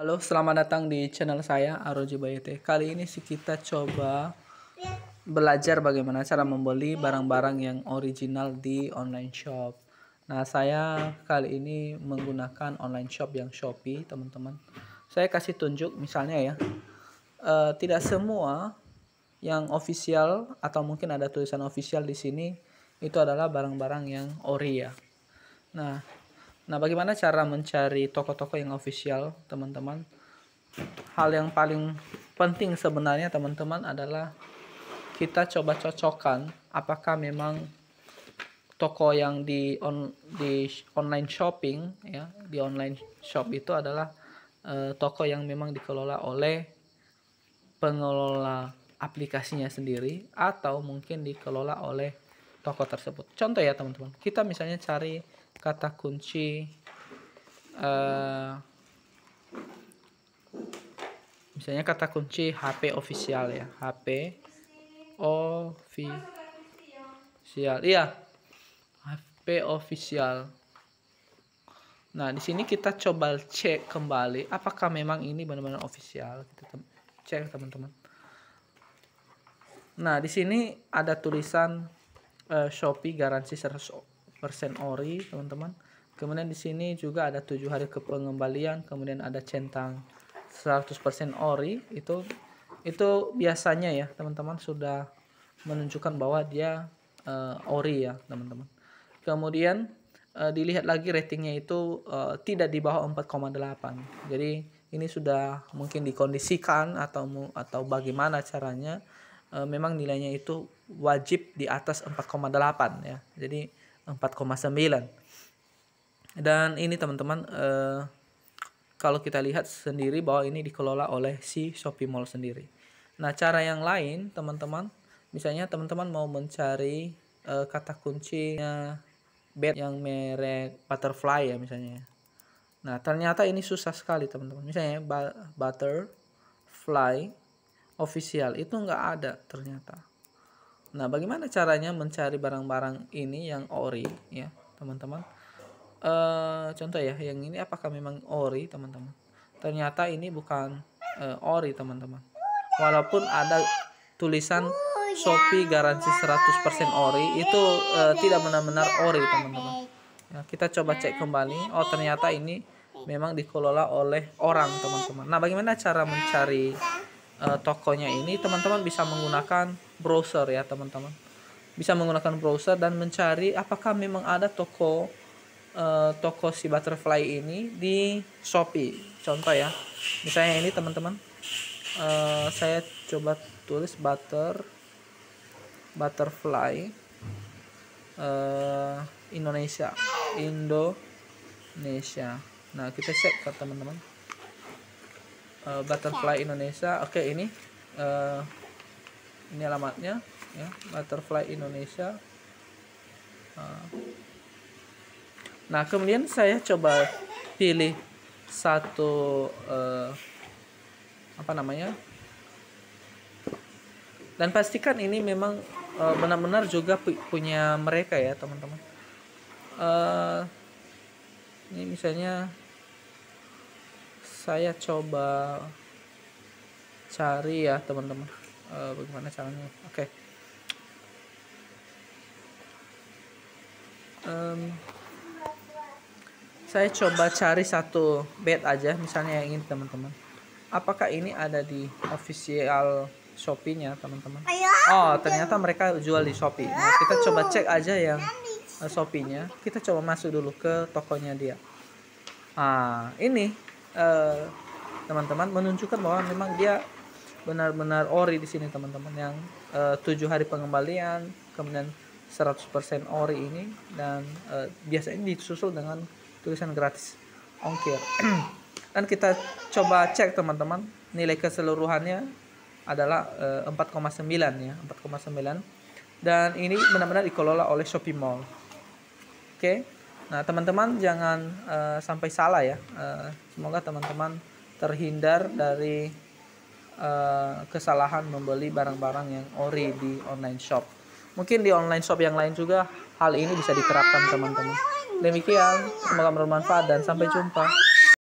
Halo, selamat datang di channel saya Aroji Bayete. Kali ini sih kita coba belajar bagaimana cara membeli barang-barang yang original di online shop. Nah, saya kali ini menggunakan online shop yang Shopee, teman-teman. Saya kasih tunjuk misalnya ya. E, tidak semua yang official atau mungkin ada tulisan official di sini itu adalah barang-barang yang ori ya. Nah, Nah, bagaimana cara mencari toko-toko yang official, teman-teman? Hal yang paling penting sebenarnya, teman-teman, adalah kita coba cocokkan apakah memang toko yang di on di online shopping ya, di online shop itu adalah e, toko yang memang dikelola oleh pengelola aplikasinya sendiri atau mungkin dikelola oleh toko tersebut. Contoh ya, teman-teman. Kita misalnya cari kata kunci uh, misalnya kata kunci HP official ya HP official iya HP official nah di sini kita coba cek kembali apakah memang ini benar-benar official kita cek teman-teman nah di sini ada tulisan uh, Shopee garansi 100 Persen ori teman-teman kemudian di sini juga ada tujuh hari kepengembalian kemudian ada centang 100% ori itu itu biasanya ya teman-teman sudah menunjukkan bahwa dia uh, ori ya teman-teman kemudian uh, dilihat lagi ratingnya itu uh, tidak di bawah 4,8 jadi ini sudah mungkin dikondisikan atau atau bagaimana caranya uh, memang nilainya itu wajib di atas 4,8 ya jadi 4,9 dan ini teman-teman eh, kalau kita lihat sendiri bahwa ini dikelola oleh si Shopee Mall sendiri nah cara yang lain teman-teman misalnya teman-teman mau mencari eh, kata kuncinya bed yang merek butterfly ya misalnya Nah, ternyata ini susah sekali, teman-teman. Misalnya butterfly official itu nggak ada ternyata. Nah, bagaimana caranya mencari barang-barang ini yang ori ya, teman-teman? E, contoh ya, yang ini apakah memang ori, teman-teman? Ternyata ini bukan e, ori, teman-teman. Walaupun ada tulisan Shopee garansi 100% ori, itu e, tidak benar-benar ori, teman-teman. Ya, kita coba cek kembali. Oh, ternyata ini memang dikelola oleh orang, teman-teman. Nah, bagaimana cara mencari uh, tokonya ini teman-teman bisa menggunakan browser ya teman-teman bisa menggunakan browser dan mencari apakah memang ada toko uh, toko si butterfly ini di Shopee contoh ya misalnya ini teman-teman uh, saya coba tulis butter butterfly uh, Indonesia Indonesia nah kita cek ke teman-teman uh, butterfly Indonesia oke okay, ini uh, ini alamatnya ya butterfly Indonesia uh. nah kemudian saya coba pilih satu uh, apa namanya dan pastikan ini memang benar benar-benar juga pu punya mereka ya teman-teman uh, ini misalnya saya coba cari ya teman-teman uh, bagaimana caranya oke okay. um, saya coba cari satu bed aja misalnya yang ini teman-teman apakah ini ada di official Shopee-nya teman-teman oh ternyata mereka jual di Shopee nah, kita coba cek aja yang uh, Shopee-nya kita coba masuk dulu ke tokonya dia ah ini Eh, teman-teman uh, menunjukkan bahwa memang dia benar-benar ori di sini teman-teman yang eh, tujuh hari pengembalian kemudian 100% ori ini dan eh, biasanya disusul dengan tulisan gratis ongkir dan kita coba cek teman-teman nilai keseluruhannya adalah 4,9 ya 4,9 dan ini benar-benar dikelola oleh Shopee Mall oke okay? Nah, teman-teman jangan uh, sampai salah ya. Uh, semoga teman-teman terhindar dari uh, kesalahan membeli barang-barang yang ori di online shop. Mungkin di online shop yang lain juga hal ini bisa diterapkan teman-teman. Demikian, semoga bermanfaat dan sampai jumpa.